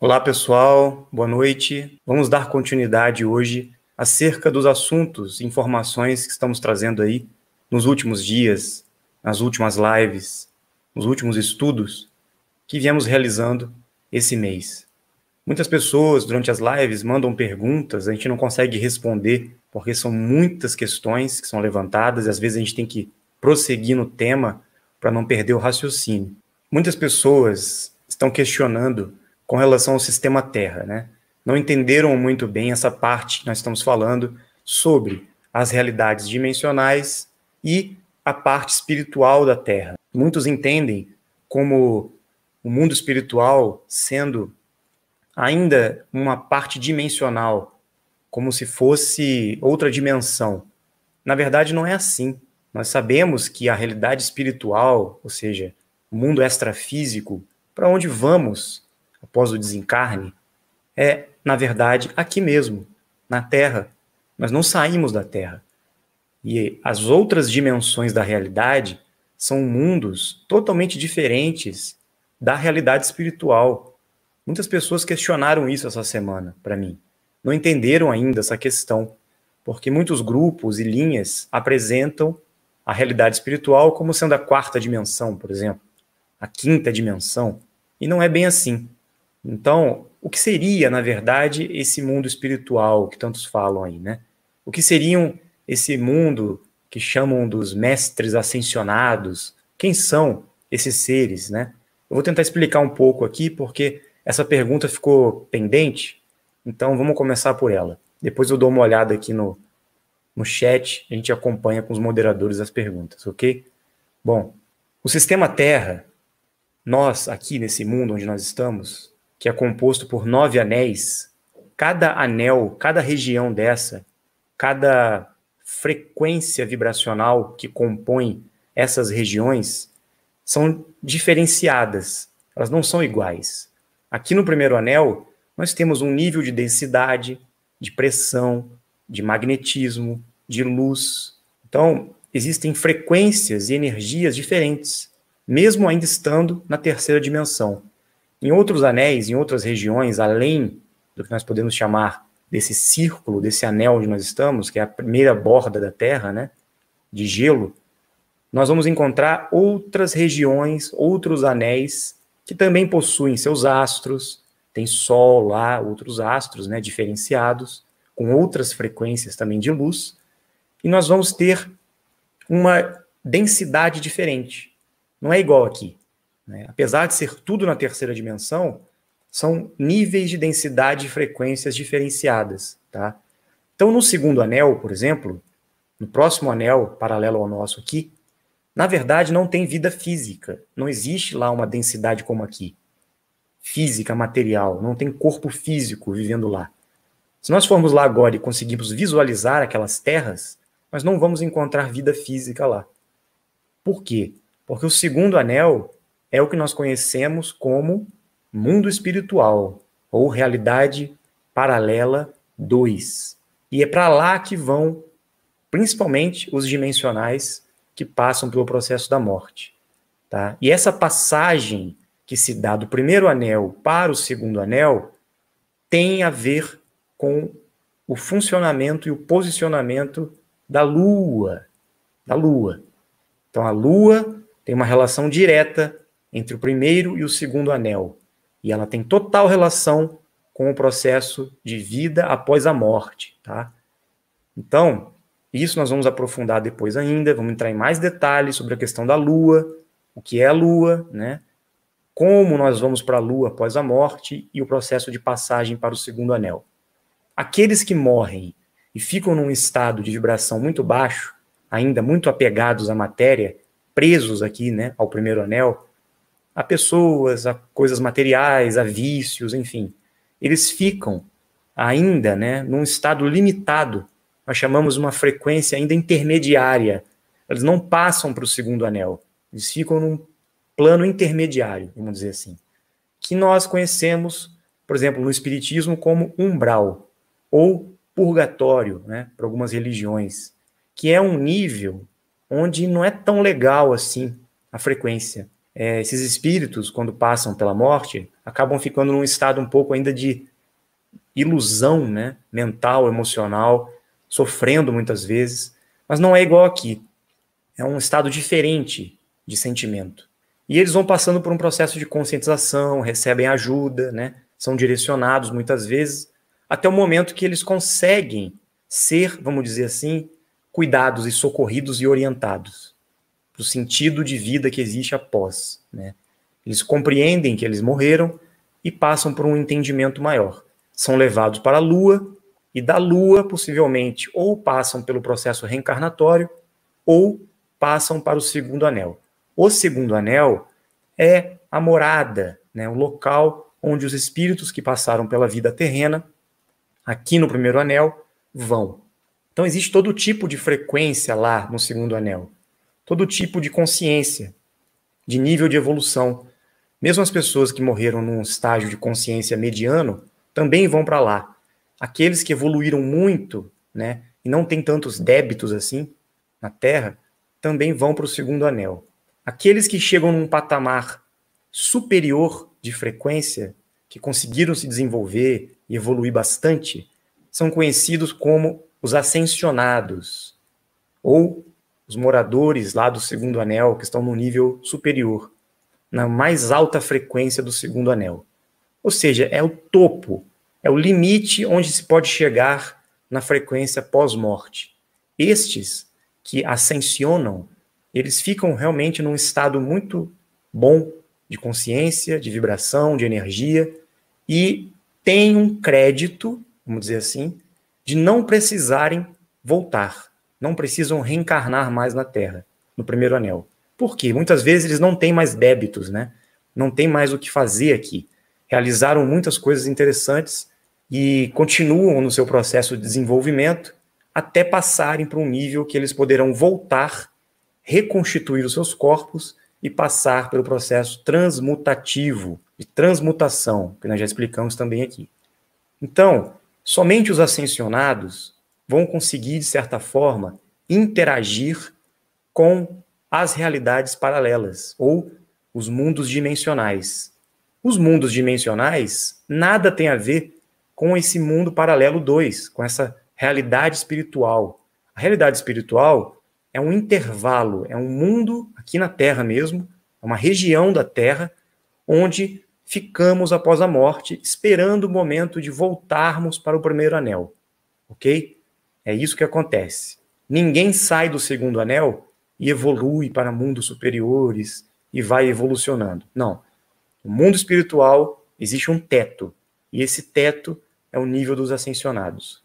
Olá, pessoal, boa noite. Vamos dar continuidade hoje acerca dos assuntos e informações que estamos trazendo aí nos últimos dias, nas últimas lives, nos últimos estudos que viemos realizando esse mês. Muitas pessoas durante as lives mandam perguntas, a gente não consegue responder porque são muitas questões que são levantadas e às vezes a gente tem que prosseguir no tema para não perder o raciocínio. Muitas pessoas estão questionando com relação ao sistema Terra, né? Não entenderam muito bem essa parte que nós estamos falando sobre as realidades dimensionais e a parte espiritual da Terra. Muitos entendem como o mundo espiritual sendo ainda uma parte dimensional, como se fosse outra dimensão. Na verdade, não é assim. Nós sabemos que a realidade espiritual, ou seja, o mundo extrafísico, para onde vamos, após o desencarne, é, na verdade, aqui mesmo, na Terra. Nós não saímos da Terra. E as outras dimensões da realidade são mundos totalmente diferentes da realidade espiritual. Muitas pessoas questionaram isso essa semana para mim. Não entenderam ainda essa questão, porque muitos grupos e linhas apresentam a realidade espiritual como sendo a quarta dimensão, por exemplo, a quinta dimensão, e não é bem assim. Então, o que seria, na verdade, esse mundo espiritual que tantos falam aí, né? O que seriam esse mundo que chamam dos mestres ascensionados? Quem são esses seres, né? Eu vou tentar explicar um pouco aqui, porque essa pergunta ficou pendente, então vamos começar por ela. Depois eu dou uma olhada aqui no, no chat, a gente acompanha com os moderadores as perguntas, ok? Bom, o sistema Terra, nós aqui nesse mundo onde nós estamos, que é composto por nove anéis, cada anel, cada região dessa, cada frequência vibracional que compõe essas regiões são diferenciadas, elas não são iguais. Aqui no primeiro anel, nós temos um nível de densidade, de pressão, de magnetismo, de luz. Então, existem frequências e energias diferentes, mesmo ainda estando na terceira dimensão. Em outros anéis, em outras regiões, além do que nós podemos chamar desse círculo, desse anel onde nós estamos, que é a primeira borda da Terra, né, de gelo, nós vamos encontrar outras regiões, outros anéis que também possuem seus astros, tem Sol lá, outros astros, né, diferenciados, com outras frequências também de luz, e nós vamos ter uma densidade diferente. Não é igual aqui. Né? Apesar de ser tudo na terceira dimensão, são níveis de densidade e frequências diferenciadas. Tá? Então, no segundo anel, por exemplo, no próximo anel, paralelo ao nosso aqui, na verdade não tem vida física. Não existe lá uma densidade como aqui. Física, material. Não tem corpo físico vivendo lá. Se nós formos lá agora e conseguirmos visualizar aquelas terras, nós não vamos encontrar vida física lá. Por quê? Porque o segundo anel é o que nós conhecemos como mundo espiritual ou realidade paralela 2. E é para lá que vão principalmente os dimensionais que passam pelo processo da morte, tá? E essa passagem que se dá do primeiro anel para o segundo anel tem a ver com o funcionamento e o posicionamento da lua, da lua. Então a lua tem uma relação direta entre o primeiro e o segundo anel, e ela tem total relação com o processo de vida após a morte, tá? Então, isso nós vamos aprofundar depois ainda, vamos entrar em mais detalhes sobre a questão da lua, o que é a lua, né? Como nós vamos para a lua após a morte e o processo de passagem para o segundo anel. Aqueles que morrem e ficam num estado de vibração muito baixo, ainda muito apegados à matéria, presos aqui, né, ao primeiro anel, a pessoas, a coisas materiais, a vícios, enfim. Eles ficam ainda né, num estado limitado. Nós chamamos uma frequência ainda intermediária. Eles não passam para o segundo anel. Eles ficam num plano intermediário, vamos dizer assim. Que nós conhecemos, por exemplo, no Espiritismo, como umbral ou purgatório, né, para algumas religiões, que é um nível onde não é tão legal assim a frequência é, esses espíritos, quando passam pela morte, acabam ficando num estado um pouco ainda de ilusão né, mental, emocional, sofrendo muitas vezes, mas não é igual aqui. É um estado diferente de sentimento. E eles vão passando por um processo de conscientização, recebem ajuda, né? são direcionados muitas vezes, até o momento que eles conseguem ser, vamos dizer assim, cuidados e socorridos e orientados do sentido de vida que existe após. Né? Eles compreendem que eles morreram e passam por um entendimento maior. São levados para a Lua e da Lua, possivelmente, ou passam pelo processo reencarnatório ou passam para o segundo anel. O segundo anel é a morada, né, o local onde os espíritos que passaram pela vida terrena, aqui no primeiro anel, vão. Então existe todo tipo de frequência lá no segundo anel todo tipo de consciência, de nível de evolução. Mesmo as pessoas que morreram num estágio de consciência mediano também vão para lá. Aqueles que evoluíram muito, né, e não têm tantos débitos assim na Terra, também vão para o segundo anel. Aqueles que chegam num patamar superior de frequência, que conseguiram se desenvolver e evoluir bastante, são conhecidos como os ascensionados ou os moradores lá do segundo anel, que estão no nível superior, na mais alta frequência do segundo anel. Ou seja, é o topo, é o limite onde se pode chegar na frequência pós-morte. Estes que ascensionam, eles ficam realmente num estado muito bom de consciência, de vibração, de energia e têm um crédito, vamos dizer assim, de não precisarem voltar não precisam reencarnar mais na Terra, no primeiro anel. Por quê? Muitas vezes eles não têm mais débitos, né? Não tem mais o que fazer aqui. Realizaram muitas coisas interessantes e continuam no seu processo de desenvolvimento até passarem para um nível que eles poderão voltar, reconstituir os seus corpos e passar pelo processo transmutativo, de transmutação, que nós já explicamos também aqui. Então, somente os ascensionados vão conseguir, de certa forma, interagir com as realidades paralelas ou os mundos dimensionais. Os mundos dimensionais nada tem a ver com esse mundo paralelo 2, com essa realidade espiritual. A realidade espiritual é um intervalo, é um mundo aqui na Terra mesmo, é uma região da Terra onde ficamos após a morte, esperando o momento de voltarmos para o primeiro anel. OK? É isso que acontece. Ninguém sai do segundo anel e evolui para mundos superiores e vai evolucionando. Não. No mundo espiritual existe um teto, e esse teto é o nível dos ascensionados.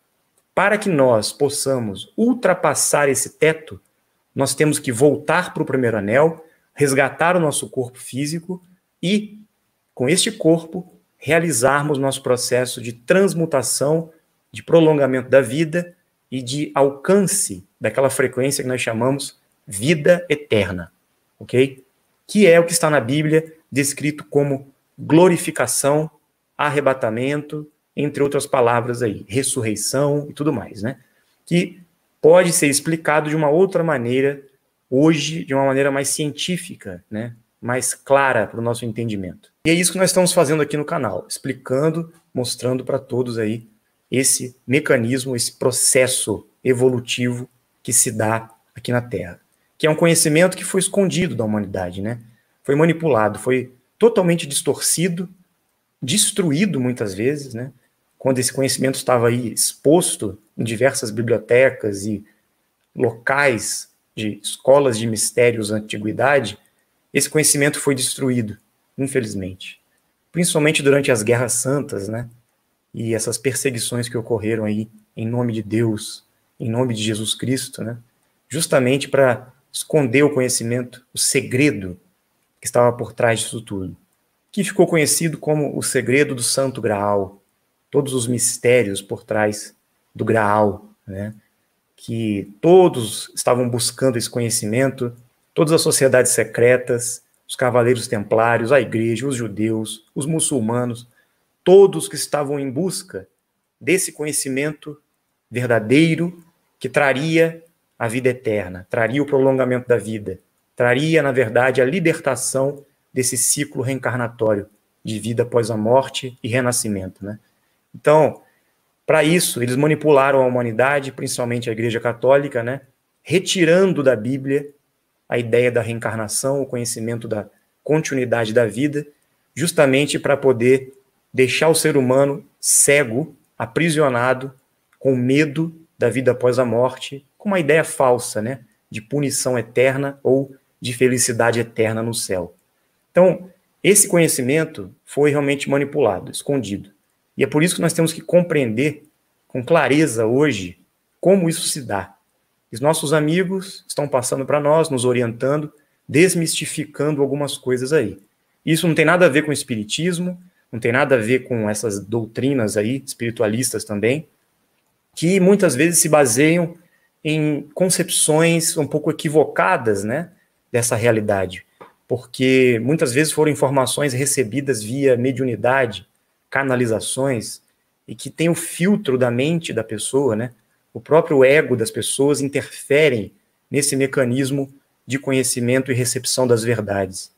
Para que nós possamos ultrapassar esse teto, nós temos que voltar para o primeiro anel, resgatar o nosso corpo físico e, com este corpo, realizarmos nosso processo de transmutação, de prolongamento da vida e de alcance daquela frequência que nós chamamos vida eterna, ok? Que é o que está na Bíblia descrito como glorificação, arrebatamento, entre outras palavras aí, ressurreição e tudo mais, né? Que pode ser explicado de uma outra maneira hoje, de uma maneira mais científica, né? Mais clara para o nosso entendimento. E é isso que nós estamos fazendo aqui no canal, explicando, mostrando para todos aí esse mecanismo, esse processo evolutivo que se dá aqui na Terra, que é um conhecimento que foi escondido da humanidade, né? Foi manipulado, foi totalmente distorcido, destruído muitas vezes, né? Quando esse conhecimento estava aí exposto em diversas bibliotecas e locais de escolas de mistérios da antiguidade, esse conhecimento foi destruído, infelizmente. Principalmente durante as guerras santas, né? e essas perseguições que ocorreram aí em nome de Deus, em nome de Jesus Cristo, né? Justamente para esconder o conhecimento, o segredo que estava por trás disso tudo, que ficou conhecido como o segredo do Santo Graal, todos os mistérios por trás do Graal, né? Que todos estavam buscando esse conhecimento, todas as sociedades secretas, os cavaleiros templários, a igreja, os judeus, os muçulmanos, todos que estavam em busca desse conhecimento verdadeiro que traria a vida eterna, traria o prolongamento da vida, traria, na verdade, a libertação desse ciclo reencarnatório de vida após a morte e renascimento. Né? Então, para isso, eles manipularam a humanidade, principalmente a Igreja Católica, né? retirando da Bíblia a ideia da reencarnação, o conhecimento da continuidade da vida, justamente para poder deixar o ser humano cego, aprisionado, com medo da vida após a morte, com uma ideia falsa, né? De punição eterna ou de felicidade eterna no céu. Então, esse conhecimento foi realmente manipulado, escondido. E é por isso que nós temos que compreender com clareza hoje como isso se dá. Os nossos amigos estão passando para nós, nos orientando, desmistificando algumas coisas aí. Isso não tem nada a ver com o espiritismo, não tem nada a ver com essas doutrinas aí, espiritualistas também, que muitas vezes se baseiam em concepções um pouco equivocadas, né, dessa realidade, porque muitas vezes foram informações recebidas via mediunidade, canalizações, e que tem o filtro da mente da pessoa, né, o próprio ego das pessoas interferem nesse mecanismo de conhecimento e recepção das verdades.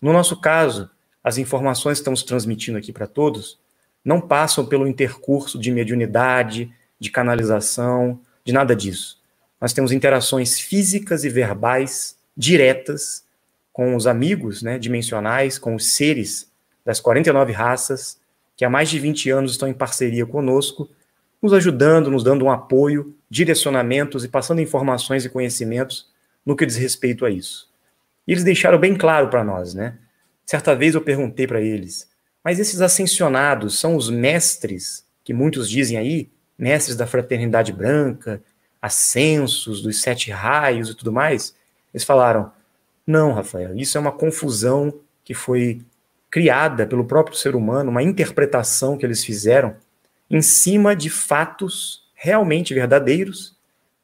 No nosso caso, as informações que estamos transmitindo aqui para todos não passam pelo intercurso de mediunidade, de canalização, de nada disso. Nós temos interações físicas e verbais diretas com os amigos né, dimensionais, com os seres das 49 raças que há mais de 20 anos estão em parceria conosco, nos ajudando, nos dando um apoio, direcionamentos e passando informações e conhecimentos no que diz respeito a isso. E eles deixaram bem claro para nós, né? Certa vez eu perguntei para eles: mas esses ascensionados são os mestres, que muitos dizem aí, mestres da fraternidade branca, ascensos dos sete raios e tudo mais? Eles falaram: não, Rafael, isso é uma confusão que foi criada pelo próprio ser humano, uma interpretação que eles fizeram em cima de fatos realmente verdadeiros,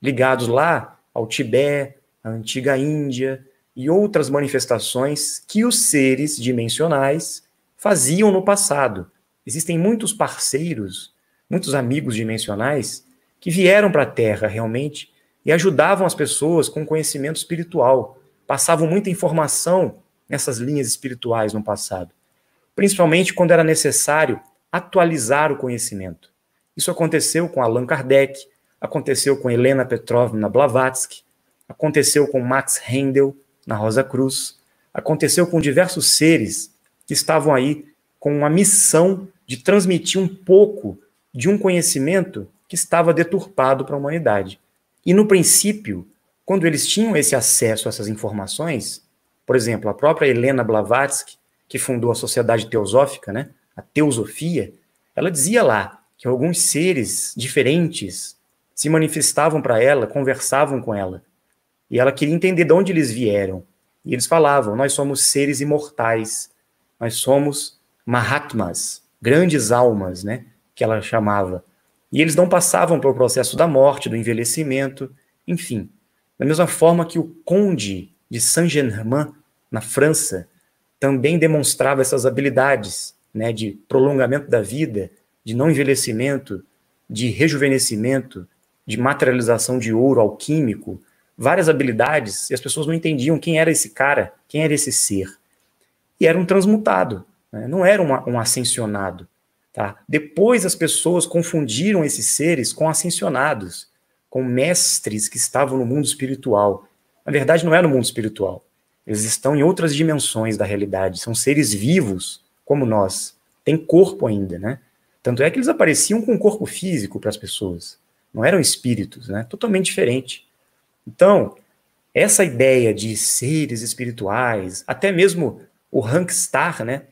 ligados lá ao Tibete, à antiga Índia, e outras manifestações que os seres dimensionais faziam no passado. Existem muitos parceiros, muitos amigos dimensionais que vieram para a Terra realmente e ajudavam as pessoas com conhecimento espiritual, passavam muita informação nessas linhas espirituais no passado, principalmente quando era necessário atualizar o conhecimento. Isso aconteceu com Allan Kardec, aconteceu com Helena Petrovna Blavatsky, aconteceu com Max Handel, na Rosa Cruz, aconteceu com diversos seres que estavam aí com uma missão de transmitir um pouco de um conhecimento que estava deturpado para a humanidade. E no princípio, quando eles tinham esse acesso a essas informações, por exemplo, a própria Helena Blavatsky, que fundou a Sociedade Teosófica, né, a Teosofia, ela dizia lá que alguns seres diferentes se manifestavam para ela, conversavam com ela. E ela queria entender de onde eles vieram. E eles falavam: Nós somos seres imortais, nós somos Mahatmas, grandes almas, né? Que ela chamava. E eles não passavam pelo processo da morte, do envelhecimento, enfim. Da mesma forma que o conde de Saint-Germain, na França, também demonstrava essas habilidades né, de prolongamento da vida, de não envelhecimento, de rejuvenescimento, de materialização de ouro alquímico várias habilidades e as pessoas não entendiam quem era esse cara, quem era esse ser. E era um transmutado, né? não era um, um ascensionado. Tá? Depois as pessoas confundiram esses seres com ascensionados, com mestres que estavam no mundo espiritual. Na verdade, não é no mundo espiritual. Eles estão em outras dimensões da realidade. São seres vivos, como nós. Tem corpo ainda, né? Tanto é que eles apareciam com corpo físico para as pessoas. Não eram espíritos, né? Totalmente diferente. Então, essa ideia de seres espirituais, até mesmo o Rankstar, né,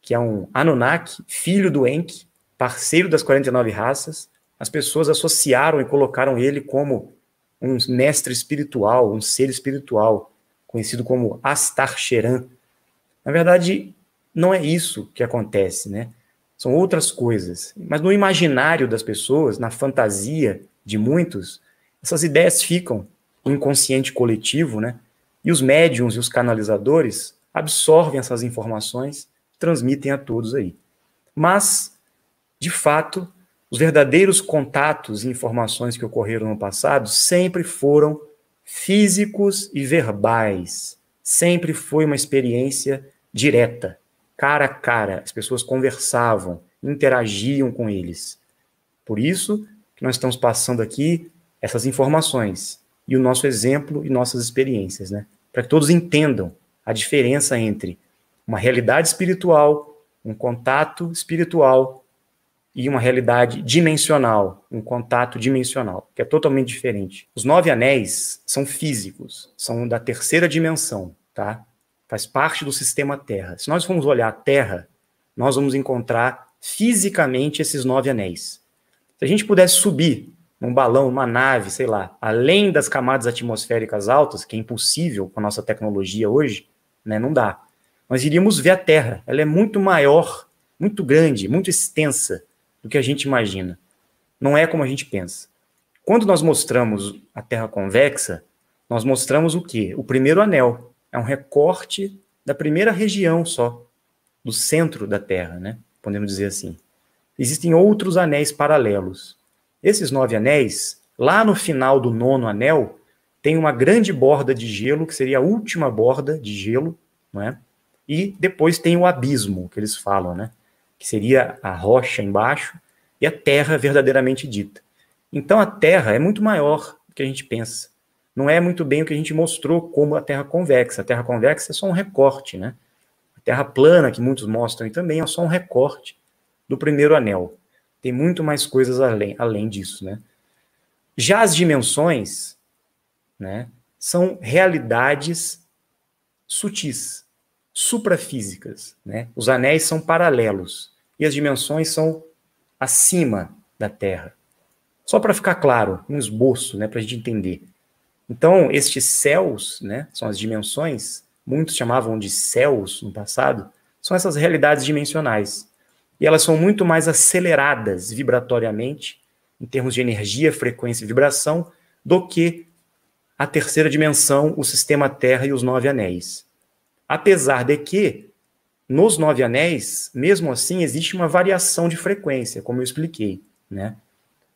que é um Anunnaki, filho do Enki, parceiro das 49 raças, as pessoas associaram e colocaram ele como um mestre espiritual, um ser espiritual, conhecido como Astar Na verdade, não é isso que acontece, né? São outras coisas. Mas no imaginário das pessoas, na fantasia de muitos, essas ideias ficam inconsciente coletivo, né? E os médiums e os canalizadores absorvem essas informações, transmitem a todos aí. Mas, de fato, os verdadeiros contatos e informações que ocorreram no passado sempre foram físicos e verbais. Sempre foi uma experiência direta, cara a cara. As pessoas conversavam, interagiam com eles. Por isso que nós estamos passando aqui essas informações e o nosso exemplo e nossas experiências, né? Para que todos entendam a diferença entre uma realidade espiritual, um contato espiritual e uma realidade dimensional, um contato dimensional, que é totalmente diferente. Os nove anéis são físicos, são da terceira dimensão, tá? Faz parte do sistema Terra. Se nós formos olhar a Terra, nós vamos encontrar fisicamente esses nove anéis. Se a gente pudesse subir um balão, uma nave, sei lá, além das camadas atmosféricas altas, que é impossível com a nossa tecnologia hoje, né, não dá. Nós iríamos ver a Terra. Ela é muito maior, muito grande, muito extensa do que a gente imagina. Não é como a gente pensa. Quando nós mostramos a Terra convexa, nós mostramos o quê? O primeiro anel. É um recorte da primeira região só, do centro da Terra, né? Podemos dizer assim. Existem outros anéis paralelos esses nove anéis, lá no final do nono anel, tem uma grande borda de gelo, que seria a última borda de gelo, não é? E depois tem o abismo, que eles falam, né? Que seria a rocha embaixo e a terra verdadeiramente dita. Então a terra é muito maior do que a gente pensa. Não é muito bem o que a gente mostrou como a terra convexa. A terra convexa é só um recorte, né? A terra plana, que muitos mostram também, é só um recorte do primeiro anel. Tem muito mais coisas além, além disso, né? Já as dimensões, né, são realidades sutis, suprafísicas, né? Os anéis são paralelos e as dimensões são acima da Terra. Só para ficar claro, um esboço, né, para a gente entender. Então, estes céus, né, são as dimensões, muitos chamavam de céus no passado, são essas realidades dimensionais e elas são muito mais aceleradas vibratoriamente, em termos de energia, frequência e vibração, do que a terceira dimensão, o sistema Terra e os nove anéis. Apesar de que, nos nove anéis, mesmo assim, existe uma variação de frequência, como eu expliquei. Né?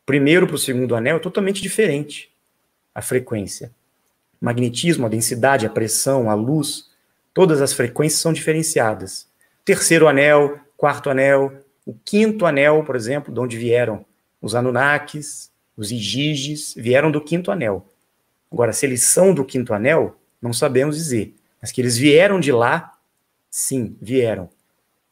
Primeiro para o segundo anel é totalmente diferente a frequência. magnetismo, a densidade, a pressão, a luz, todas as frequências são diferenciadas. Terceiro anel, quarto anel, o quinto anel, por exemplo, de onde vieram os Anunnakis, os Igiges, vieram do quinto anel. Agora, se eles são do quinto anel, não sabemos dizer. Mas que eles vieram de lá, sim, vieram.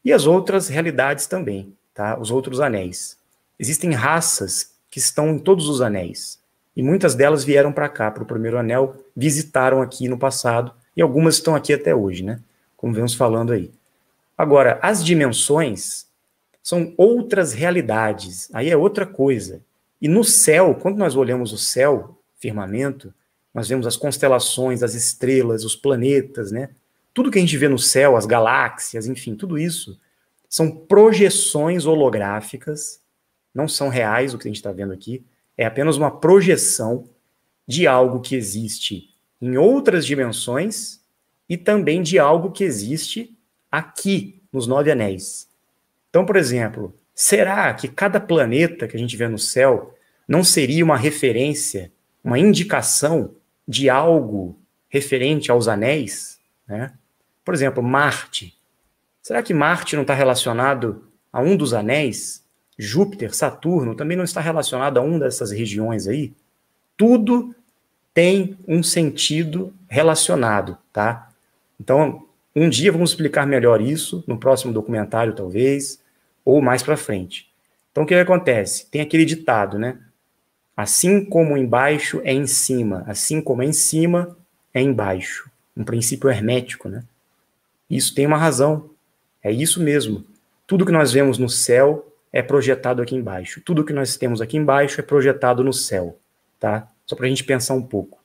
E as outras realidades também, tá? Os outros anéis. Existem raças que estão em todos os anéis. E muitas delas vieram para cá, para o primeiro anel, visitaram aqui no passado, e algumas estão aqui até hoje, né? Como vemos falando aí. Agora, as dimensões são outras realidades, aí é outra coisa. E no céu, quando nós olhamos o céu, firmamento, nós vemos as constelações, as estrelas, os planetas, né? Tudo que a gente vê no céu, as galáxias, enfim, tudo isso são projeções holográficas, não são reais o que a gente está vendo aqui, é apenas uma projeção de algo que existe em outras dimensões e também de algo que existe aqui nos nove anéis. Então, por exemplo, será que cada planeta que a gente vê no céu não seria uma referência, uma indicação de algo referente aos anéis? Né? Por exemplo, Marte. Será que Marte não está relacionado a um dos anéis? Júpiter, Saturno também não está relacionado a um dessas regiões aí? Tudo tem um sentido relacionado, tá? Então, um dia vamos explicar melhor isso, no próximo documentário talvez, ou mais para frente. Então o que acontece? Tem aquele ditado, né? Assim como embaixo é em cima, assim como é em cima é embaixo. Um princípio hermético, né? Isso tem uma razão. É isso mesmo. Tudo que nós vemos no céu é projetado aqui embaixo. Tudo que nós temos aqui embaixo é projetado no céu, tá? Só para a gente pensar um pouco.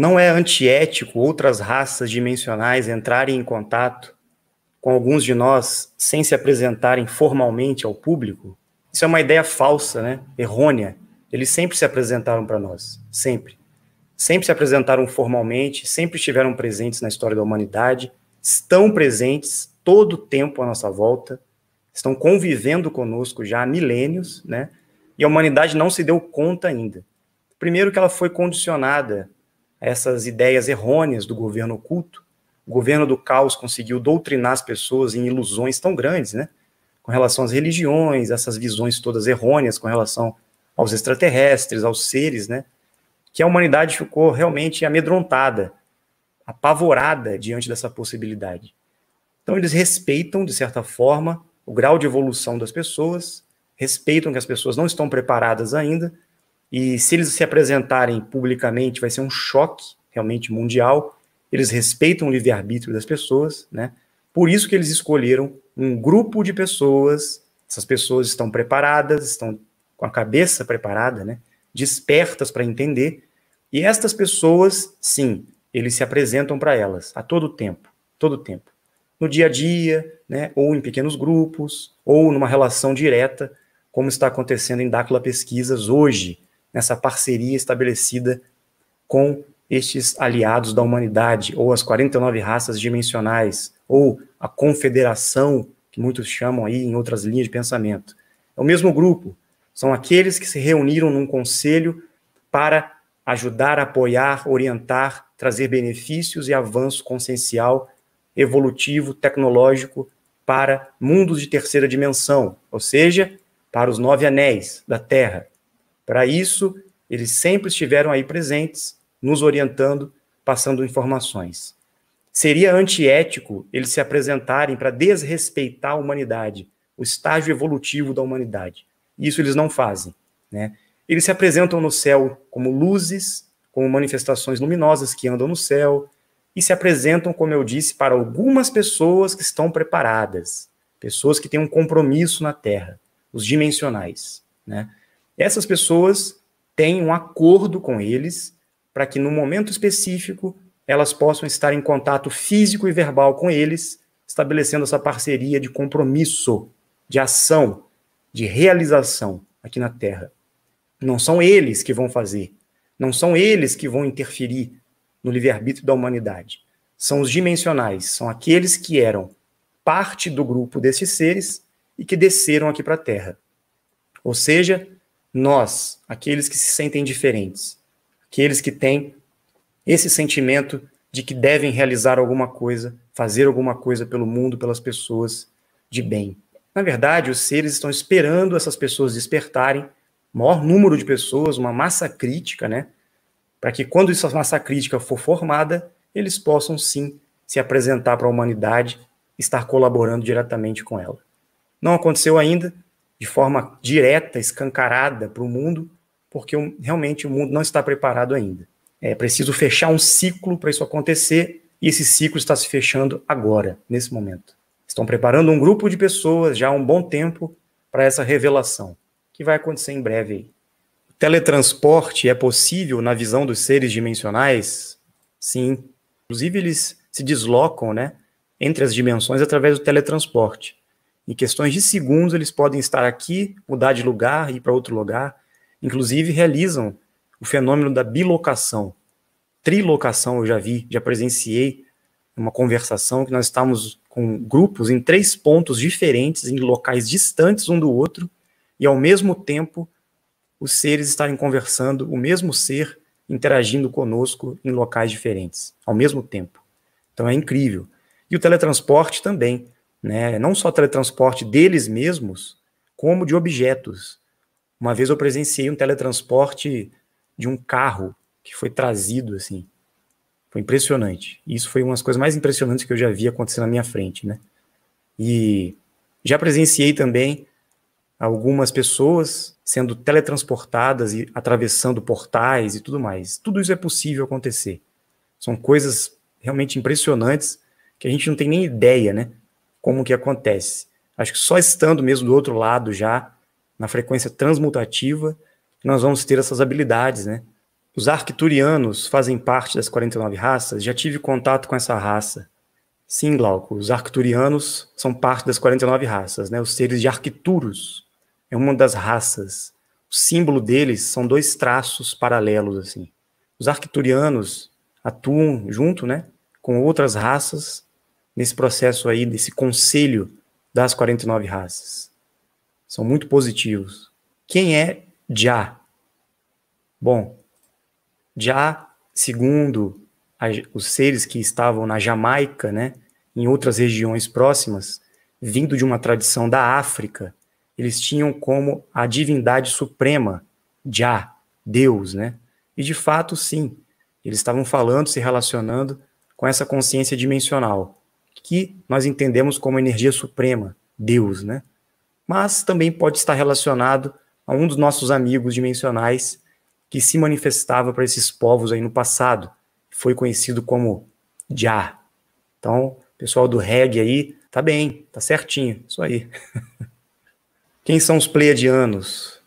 Não é antiético outras raças dimensionais entrarem em contato com alguns de nós sem se apresentarem formalmente ao público? Isso é uma ideia falsa, né? errônea. Eles sempre se apresentaram para nós, sempre. Sempre se apresentaram formalmente, sempre estiveram presentes na história da humanidade, estão presentes todo o tempo à nossa volta, estão convivendo conosco já há milênios, né? E a humanidade não se deu conta ainda. Primeiro que ela foi condicionada essas ideias errôneas do governo oculto. O governo do caos conseguiu doutrinar as pessoas em ilusões tão grandes, né? Com relação às religiões, essas visões todas errôneas com relação aos extraterrestres, aos seres, né? Que a humanidade ficou realmente amedrontada, apavorada diante dessa possibilidade. Então, eles respeitam, de certa forma, o grau de evolução das pessoas, respeitam que as pessoas não estão preparadas ainda e se eles se apresentarem publicamente, vai ser um choque realmente mundial. Eles respeitam o livre-arbítrio das pessoas, né? Por isso que eles escolheram um grupo de pessoas. Essas pessoas estão preparadas, estão com a cabeça preparada, né? Despertas para entender. E estas pessoas, sim, eles se apresentam para elas a todo tempo, todo tempo. No dia a dia, né? Ou em pequenos grupos, ou numa relação direta, como está acontecendo em Dácula Pesquisas hoje nessa parceria estabelecida com estes aliados da humanidade, ou as 49 raças dimensionais, ou a confederação, que muitos chamam aí em outras linhas de pensamento. É o mesmo grupo, são aqueles que se reuniram num conselho para ajudar, apoiar, orientar, trazer benefícios e avanço consciencial, evolutivo, tecnológico para mundos de terceira dimensão, ou seja, para os nove anéis da Terra, para isso, eles sempre estiveram aí presentes, nos orientando, passando informações. Seria antiético eles se apresentarem para desrespeitar a humanidade, o estágio evolutivo da humanidade. Isso eles não fazem. Né? Eles se apresentam no céu como luzes, como manifestações luminosas que andam no céu, e se apresentam, como eu disse, para algumas pessoas que estão preparadas, pessoas que têm um compromisso na Terra, os dimensionais. Né? Essas pessoas têm um acordo com eles para que, no momento específico, elas possam estar em contato físico e verbal com eles, estabelecendo essa parceria de compromisso, de ação, de realização aqui na Terra. Não são eles que vão fazer, não são eles que vão interferir no livre-arbítrio da humanidade. São os dimensionais, são aqueles que eram parte do grupo desses seres e que desceram aqui para a Terra. Ou seja, nós, aqueles que se sentem diferentes, aqueles que têm esse sentimento de que devem realizar alguma coisa, fazer alguma coisa pelo mundo, pelas pessoas de bem. Na verdade, os seres estão esperando essas pessoas despertarem, maior número de pessoas, uma massa crítica, né? Para que quando essa massa crítica for formada, eles possam sim se apresentar para a humanidade, estar colaborando diretamente com ela. Não aconteceu ainda, de forma direta, escancarada para o mundo, porque realmente o mundo não está preparado ainda. É preciso fechar um ciclo para isso acontecer, e esse ciclo está se fechando agora, nesse momento. Estão preparando um grupo de pessoas já há um bom tempo para essa revelação, que vai acontecer em breve. O teletransporte é possível na visão dos seres dimensionais? Sim. Inclusive, eles se deslocam né, entre as dimensões através do teletransporte. Em questões de segundos, eles podem estar aqui, mudar de lugar, ir para outro lugar. Inclusive, realizam o fenômeno da bilocação. Trilocação eu já vi, já presenciei uma conversação que nós estávamos com grupos em três pontos diferentes, em locais distantes um do outro, e ao mesmo tempo os seres estarem conversando, o mesmo ser interagindo conosco em locais diferentes, ao mesmo tempo. Então é incrível. E o teletransporte também né? não só teletransporte deles mesmos, como de objetos. Uma vez eu presenciei um teletransporte de um carro que foi trazido assim. Foi impressionante. Isso foi uma das coisas mais impressionantes que eu já vi acontecer na minha frente, né? E já presenciei também algumas pessoas sendo teletransportadas e atravessando portais e tudo mais. Tudo isso é possível acontecer. São coisas realmente impressionantes que a gente não tem nem ideia, né? como que acontece. Acho que só estando mesmo do outro lado já, na frequência transmutativa, nós vamos ter essas habilidades, né? Os arcturianos fazem parte das 49 raças, já tive contato com essa raça. Sim, Glauco, os arcturianos são parte das 49 raças, né? Os seres de Arcturus é uma das raças. O símbolo deles são dois traços paralelos assim. Os arcturianos atuam junto, né, com outras raças nesse processo aí, desse conselho das 49 raças. São muito positivos. Quem é Já? Bom, Já, segundo os seres que estavam na Jamaica, né, em outras regiões próximas, vindo de uma tradição da África, eles tinham como a divindade suprema, Já, Deus, né? E de fato, sim, eles estavam falando, se relacionando com essa consciência dimensional que nós entendemos como energia suprema, Deus, né? Mas também pode estar relacionado a um dos nossos amigos dimensionais que se manifestava para esses povos aí no passado, foi conhecido como Jah. Então, pessoal do reggae aí, tá bem, tá certinho, isso aí. Quem são os pleiadianos?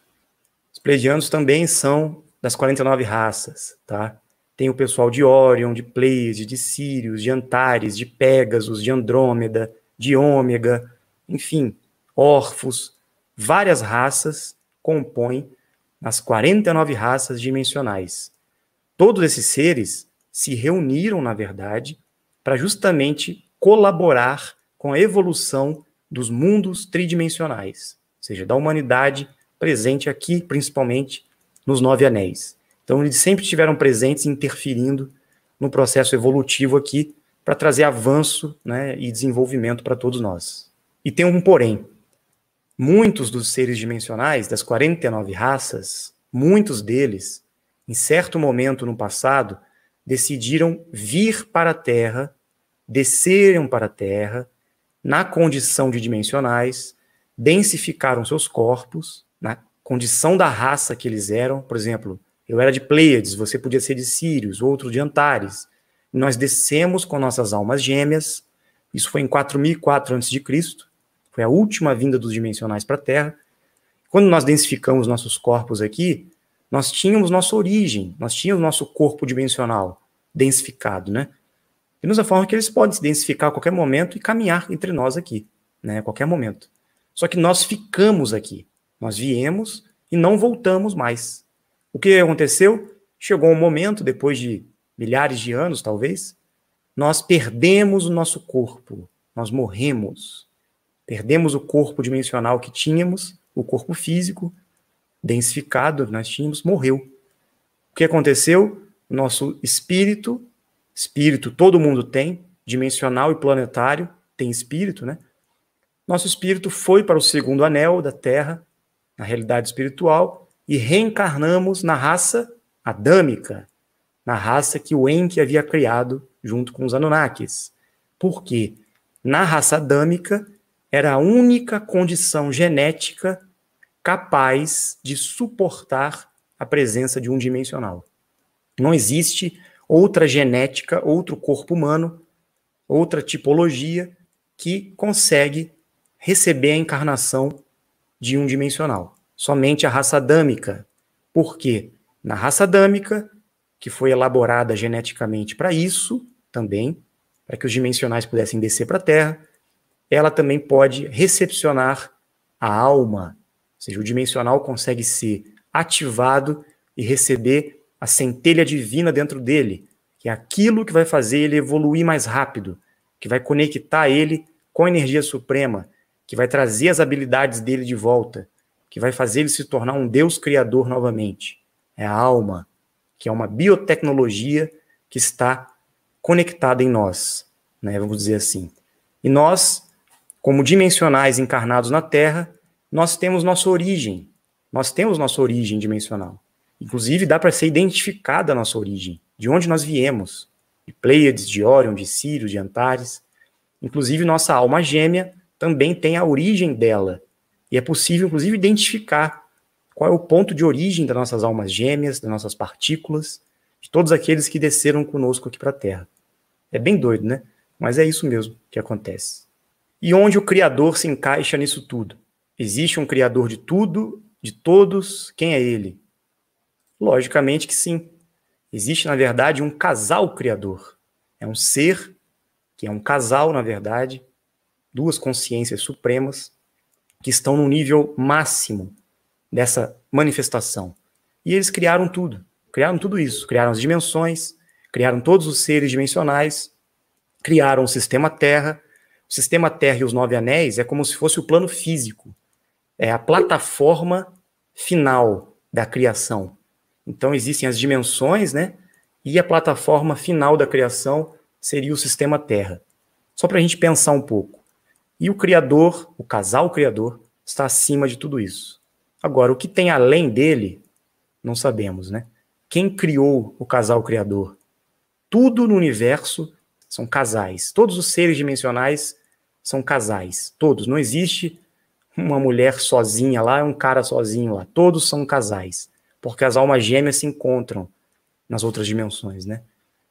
Os pleiadianos também são das 49 raças, tá? Tem o pessoal de Orion, de Pleiades, de Sirius, de Antares, de Pegasus, de Andrômeda, de Ômega, enfim, Orfos, várias raças compõem as 49 raças dimensionais. Todos esses seres se reuniram, na verdade, para justamente colaborar com a evolução dos mundos tridimensionais, ou seja, da humanidade presente aqui, principalmente nos Nove Anéis. Então, eles sempre estiveram presentes, interferindo no processo evolutivo aqui, para trazer avanço né, e desenvolvimento para todos nós. E tem um porém. Muitos dos seres dimensionais, das 49 raças, muitos deles, em certo momento no passado, decidiram vir para a Terra, desceram para a Terra, na condição de dimensionais, densificaram seus corpos, na condição da raça que eles eram, por exemplo, eu era de Pleiades, você podia ser de Sírios, outro de Antares. Nós descemos com nossas almas gêmeas. Isso foi em 4004 a.C., foi a última vinda dos dimensionais para a Terra. Quando nós densificamos nossos corpos aqui, nós tínhamos nossa origem, nós tínhamos nosso corpo dimensional densificado, né? E nos forma que eles podem se densificar a qualquer momento e caminhar entre nós aqui, né? A qualquer momento. Só que nós ficamos aqui. Nós viemos e não voltamos mais. O que aconteceu? Chegou um momento, depois de milhares de anos, talvez, nós perdemos o nosso corpo, nós morremos. Perdemos o corpo dimensional que tínhamos, o corpo físico, densificado que nós tínhamos, morreu. O que aconteceu? O nosso espírito, espírito todo mundo tem, dimensional e planetário, tem espírito, né? Nosso espírito foi para o segundo anel da Terra, na realidade espiritual, e reencarnamos na raça adâmica, na raça que o Enki havia criado junto com os Anunnakis. Porque na raça adâmica era a única condição genética capaz de suportar a presença de um dimensional. Não existe outra genética, outro corpo humano, outra tipologia que consegue receber a encarnação de um dimensional somente a raça adâmica. Por quê? Na raça adâmica, que foi elaborada geneticamente para isso também, para que os dimensionais pudessem descer para a Terra, ela também pode recepcionar a alma, ou seja, o dimensional consegue ser ativado e receber a centelha divina dentro dele, que é aquilo que vai fazer ele evoluir mais rápido, que vai conectar ele com a energia suprema, que vai trazer as habilidades dele de volta, que vai fazer ele se tornar um Deus criador novamente. É a alma, que é uma biotecnologia que está conectada em nós, né, vamos dizer assim. E nós, como dimensionais encarnados na Terra, nós temos nossa origem. Nós temos nossa origem dimensional. Inclusive, dá para ser identificada a nossa origem, de onde nós viemos, de Pleiades, de Orion, de Sírio, de Antares. Inclusive, nossa alma gêmea também tem a origem dela, e é possível, inclusive, identificar qual é o ponto de origem das nossas almas gêmeas, das nossas partículas, de todos aqueles que desceram conosco aqui para a Terra. É bem doido, né? Mas é isso mesmo que acontece. E onde o Criador se encaixa nisso tudo? Existe um Criador de tudo, de todos? Quem é ele? Logicamente que sim. Existe, na verdade, um casal criador. É um ser que é um casal, na verdade, duas consciências supremas que estão no nível máximo dessa manifestação. E eles criaram tudo. Criaram tudo isso. Criaram as dimensões, criaram todos os seres dimensionais, criaram o sistema Terra. O sistema Terra e os Nove Anéis é como se fosse o plano físico. É a plataforma final da criação. Então existem as dimensões, né? E a plataforma final da criação seria o sistema Terra. Só para a gente pensar um pouco. E o Criador, o casal Criador, está acima de tudo isso. Agora, o que tem além dele, não sabemos, né? Quem criou o casal Criador? Tudo no universo são casais. Todos os seres dimensionais são casais. Todos. Não existe uma mulher sozinha lá, um cara sozinho lá. Todos são casais. Porque as almas gêmeas se encontram nas outras dimensões, né?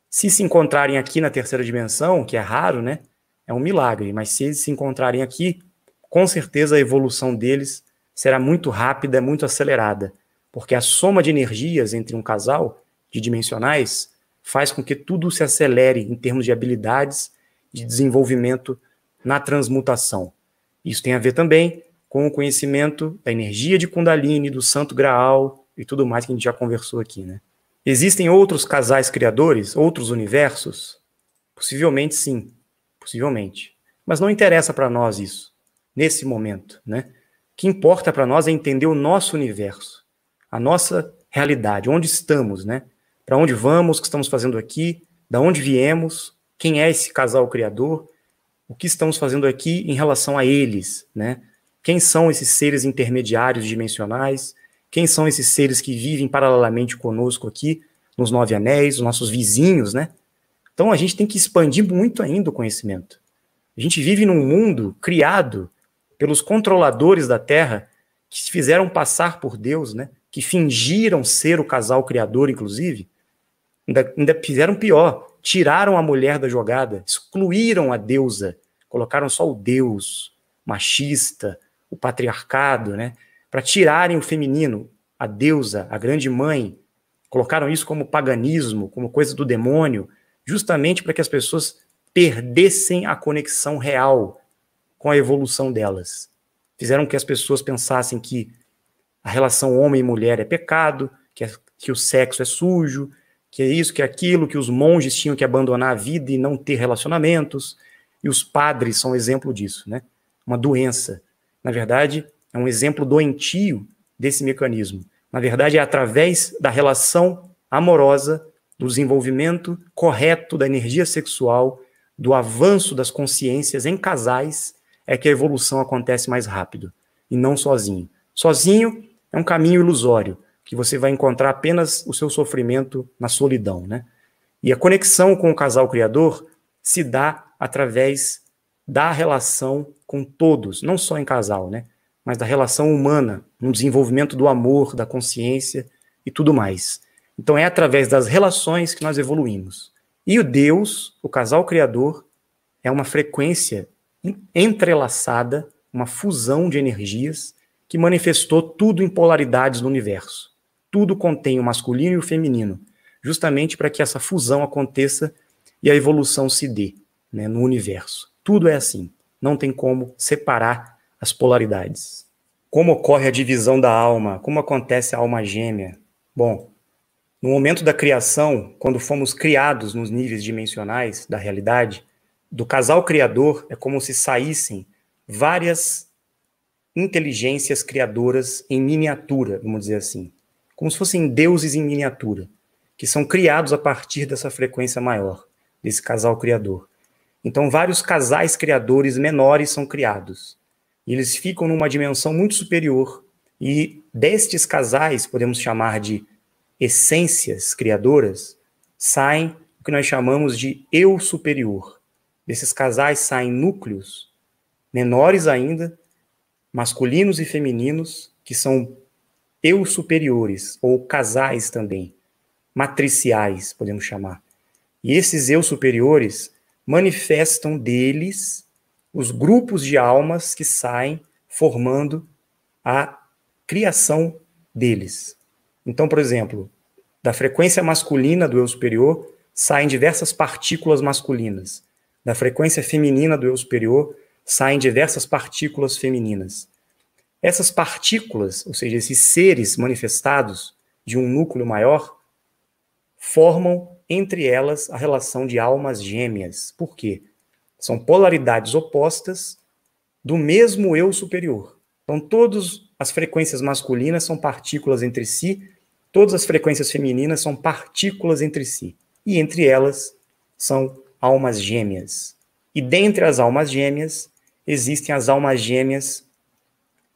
Se se encontrarem aqui na terceira dimensão, que é raro, né? é um milagre, mas se eles se encontrarem aqui, com certeza a evolução deles será muito rápida, muito acelerada, porque a soma de energias entre um casal de dimensionais faz com que tudo se acelere em termos de habilidades de desenvolvimento na transmutação. Isso tem a ver também com o conhecimento da energia de Kundalini, do Santo Graal e tudo mais que a gente já conversou aqui, né? Existem outros casais criadores, outros universos? Possivelmente sim. Possivelmente. Mas não interessa para nós isso, nesse momento, né? O que importa para nós é entender o nosso universo, a nossa realidade, onde estamos, né? Para onde vamos, o que estamos fazendo aqui, da onde viemos, quem é esse casal criador, o que estamos fazendo aqui em relação a eles, né? Quem são esses seres intermediários dimensionais? Quem são esses seres que vivem paralelamente conosco aqui nos Nove Anéis, os nossos vizinhos, né? Então a gente tem que expandir muito ainda o conhecimento. A gente vive num mundo criado pelos controladores da Terra que se fizeram passar por Deus, né? Que fingiram ser o casal criador, inclusive. Ainda, ainda fizeram pior, tiraram a mulher da jogada, excluíram a deusa, colocaram só o Deus machista, o patriarcado, né? Para tirarem o feminino, a deusa, a grande mãe, colocaram isso como paganismo, como coisa do demônio justamente para que as pessoas perdessem a conexão real com a evolução delas. Fizeram que as pessoas pensassem que a relação homem e mulher é pecado, que, é, que o sexo é sujo, que é isso, que é aquilo, que os monges tinham que abandonar a vida e não ter relacionamentos. E os padres são um exemplo disso, né? Uma doença. Na verdade, é um exemplo doentio desse mecanismo. Na verdade, é através da relação amorosa do desenvolvimento correto da energia sexual, do avanço das consciências em casais, é que a evolução acontece mais rápido, e não sozinho. Sozinho é um caminho ilusório, que você vai encontrar apenas o seu sofrimento na solidão, né? E a conexão com o casal criador se dá através da relação com todos, não só em casal, né? Mas da relação humana, no desenvolvimento do amor, da consciência e tudo mais. Então é através das relações que nós evoluímos. E o Deus, o casal criador, é uma frequência entrelaçada, uma fusão de energias que manifestou tudo em polaridades no universo. Tudo contém o masculino e o feminino, justamente para que essa fusão aconteça e a evolução se dê né, no universo. Tudo é assim. Não tem como separar as polaridades. Como ocorre a divisão da alma? Como acontece a alma gêmea? Bom, no momento da criação, quando fomos criados nos níveis dimensionais da realidade, do casal criador é como se saíssem várias inteligências criadoras em miniatura, vamos dizer assim. Como se fossem deuses em miniatura, que são criados a partir dessa frequência maior, desse casal criador. Então, vários casais criadores menores são criados. E eles ficam numa dimensão muito superior. E destes casais, podemos chamar de essências criadoras, saem o que nós chamamos de eu superior. Desses casais saem núcleos menores ainda, masculinos e femininos, que são eu superiores, ou casais também, matriciais, podemos chamar. E esses eu superiores manifestam deles os grupos de almas que saem formando a criação deles. Então, por exemplo, da frequência masculina do eu superior saem diversas partículas masculinas. Da frequência feminina do eu superior saem diversas partículas femininas. Essas partículas, ou seja, esses seres manifestados de um núcleo maior, formam entre elas a relação de almas gêmeas. Por quê? São polaridades opostas do mesmo eu superior. Então, todos as frequências masculinas são partículas entre si, todas as frequências femininas são partículas entre si. E entre elas são almas gêmeas. E dentre as almas gêmeas, existem as almas gêmeas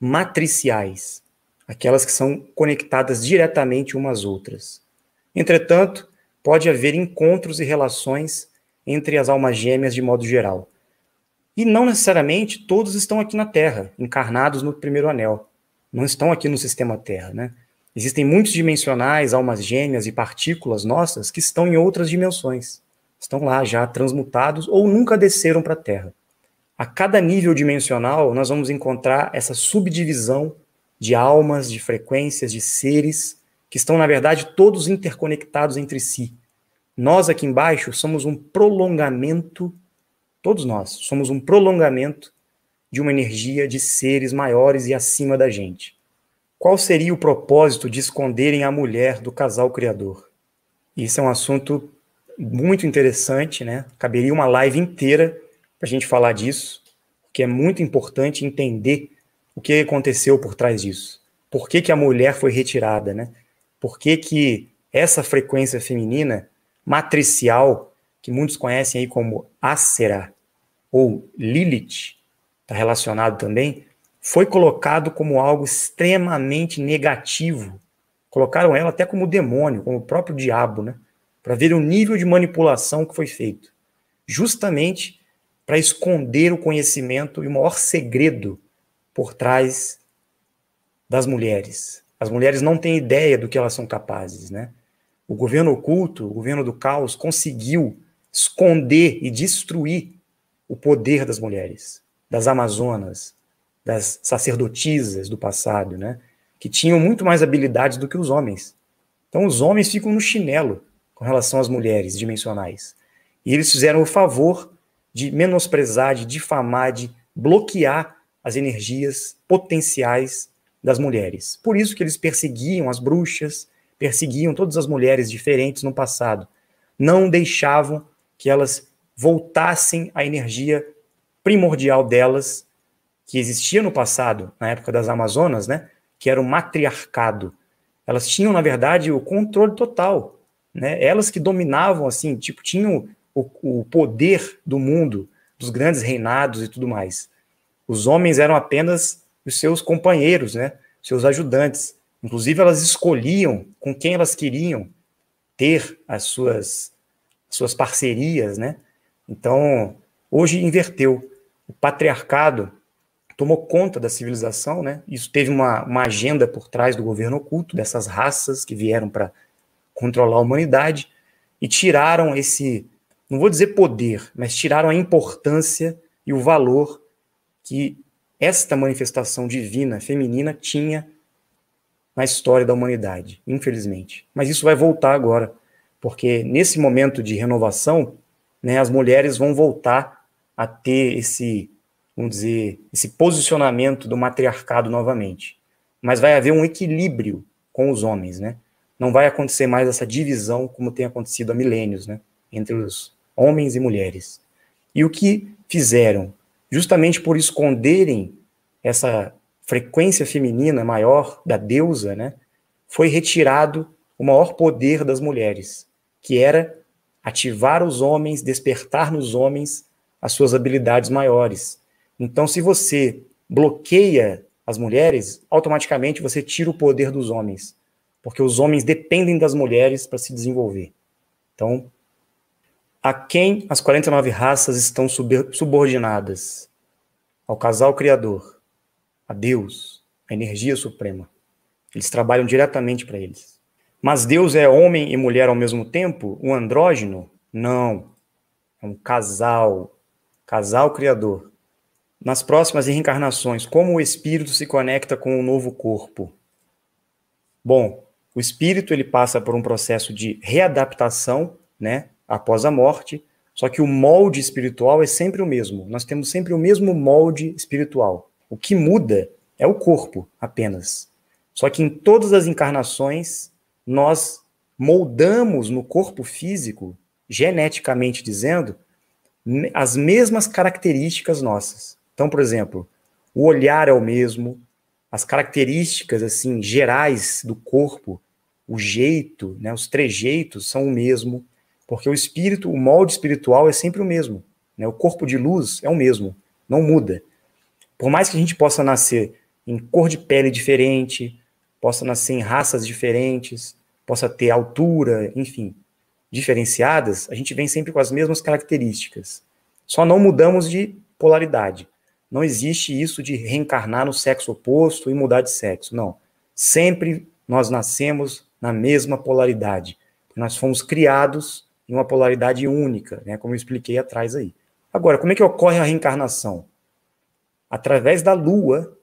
matriciais, aquelas que são conectadas diretamente umas às outras. Entretanto, pode haver encontros e relações entre as almas gêmeas de modo geral. E não necessariamente todos estão aqui na Terra, encarnados no primeiro anel não estão aqui no sistema Terra, né? Existem muitos dimensionais, almas gêmeas e partículas nossas que estão em outras dimensões. Estão lá já transmutados ou nunca desceram para a Terra. A cada nível dimensional, nós vamos encontrar essa subdivisão de almas, de frequências, de seres, que estão, na verdade, todos interconectados entre si. Nós aqui embaixo somos um prolongamento, todos nós somos um prolongamento de uma energia de seres maiores e acima da gente. Qual seria o propósito de esconderem a mulher do casal criador? Isso é um assunto muito interessante, né? Caberia uma live inteira para a gente falar disso, porque é muito importante entender o que aconteceu por trás disso. Por que, que a mulher foi retirada, né? Por que, que essa frequência feminina matricial, que muitos conhecem aí como Acera ou Lilith, está relacionado também, foi colocado como algo extremamente negativo. Colocaram ela até como demônio, como o próprio diabo, né? Para ver o nível de manipulação que foi feito. Justamente para esconder o conhecimento e o maior segredo por trás das mulheres. As mulheres não têm ideia do que elas são capazes, né? O governo oculto, o governo do caos, conseguiu esconder e destruir o poder das mulheres das Amazonas, das sacerdotisas do passado, né? que tinham muito mais habilidades do que os homens. Então, os homens ficam no chinelo com relação às mulheres dimensionais. E eles fizeram o favor de menosprezar, de difamar, de bloquear as energias potenciais das mulheres. Por isso que eles perseguiam as bruxas, perseguiam todas as mulheres diferentes no passado. Não deixavam que elas voltassem à energia primordial delas, que existia no passado, na época das Amazonas, né, que era o matriarcado. Elas tinham, na verdade, o controle total. Né? Elas que dominavam, assim, tipo, tinham o, o poder do mundo, dos grandes reinados e tudo mais. Os homens eram apenas os seus companheiros, né? seus ajudantes. Inclusive, elas escolhiam com quem elas queriam ter as suas, suas parcerias. Né? Então, hoje inverteu o patriarcado tomou conta da civilização, né? Isso teve uma, uma agenda por trás do governo oculto, dessas raças que vieram para controlar a humanidade e tiraram esse, não vou dizer poder, mas tiraram a importância e o valor que esta manifestação divina feminina tinha na história da humanidade, infelizmente. Mas isso vai voltar agora, porque nesse momento de renovação, né, as mulheres vão voltar a ter esse, vamos dizer, esse posicionamento do matriarcado novamente. Mas vai haver um equilíbrio com os homens, né? Não vai acontecer mais essa divisão como tem acontecido há milênios, né? Entre os homens e mulheres. E o que fizeram? Justamente por esconderem essa frequência feminina maior da deusa, né? Foi retirado o maior poder das mulheres, que era ativar os homens, despertar nos homens as suas habilidades maiores. Então, se você bloqueia as mulheres, automaticamente você tira o poder dos homens, porque os homens dependem das mulheres para se desenvolver. Então, a quem as 49 raças estão subordinadas? Ao casal criador, a Deus, a energia suprema. Eles trabalham diretamente para eles. Mas Deus é homem e mulher ao mesmo tempo? Um andrógeno? Não. É um casal casal criador. Nas próximas reencarnações, como o espírito se conecta com o novo corpo? Bom, o espírito ele passa por um processo de readaptação, né, após a morte, só que o molde espiritual é sempre o mesmo. Nós temos sempre o mesmo molde espiritual. O que muda é o corpo apenas. Só que em todas as encarnações, nós moldamos no corpo físico, geneticamente dizendo, as mesmas características nossas. Então, por exemplo, o olhar é o mesmo, as características assim gerais do corpo, o jeito, né, os trejeitos são o mesmo, porque o espírito, o molde espiritual é sempre o mesmo. Né? O corpo de luz é o mesmo, não muda. Por mais que a gente possa nascer em cor de pele diferente, possa nascer em raças diferentes, possa ter altura, enfim, diferenciadas, a gente vem sempre com as mesmas características. Só não mudamos de polaridade. Não existe isso de reencarnar no sexo oposto e mudar de sexo. Não. Sempre nós nascemos na mesma polaridade. Nós fomos criados em uma polaridade única, né, como eu expliquei atrás aí. Agora, como é que ocorre a reencarnação? Através da Lua,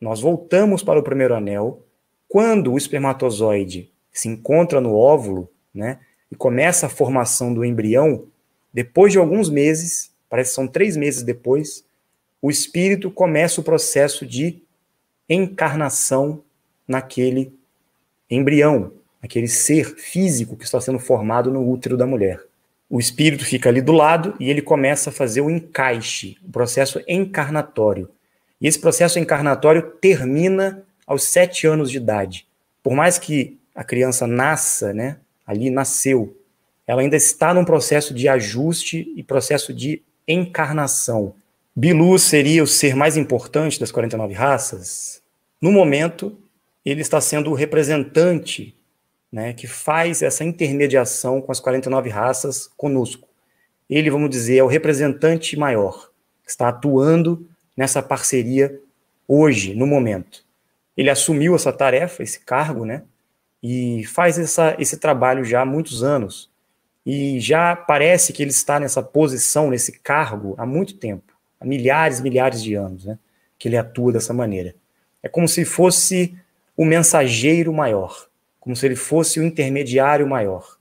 nós voltamos para o primeiro anel. Quando o espermatozoide se encontra no óvulo, né, e começa a formação do embrião, depois de alguns meses, parece que são três meses depois, o espírito começa o processo de encarnação naquele embrião, naquele ser físico que está sendo formado no útero da mulher. O espírito fica ali do lado e ele começa a fazer o encaixe, o processo encarnatório. E esse processo encarnatório termina aos sete anos de idade. Por mais que a criança nasça, né, ali nasceu. Ela ainda está num processo de ajuste e processo de encarnação. Bilu seria o ser mais importante das 49 raças? No momento, ele está sendo o representante né, que faz essa intermediação com as 49 raças conosco. Ele, vamos dizer, é o representante maior, que está atuando nessa parceria hoje, no momento. Ele assumiu essa tarefa, esse cargo, né, e faz essa, esse trabalho já há muitos anos. E já parece que ele está nessa posição, nesse cargo, há muito tempo há milhares, milhares de anos né, que ele atua dessa maneira. É como se fosse o mensageiro maior, como se ele fosse o intermediário maior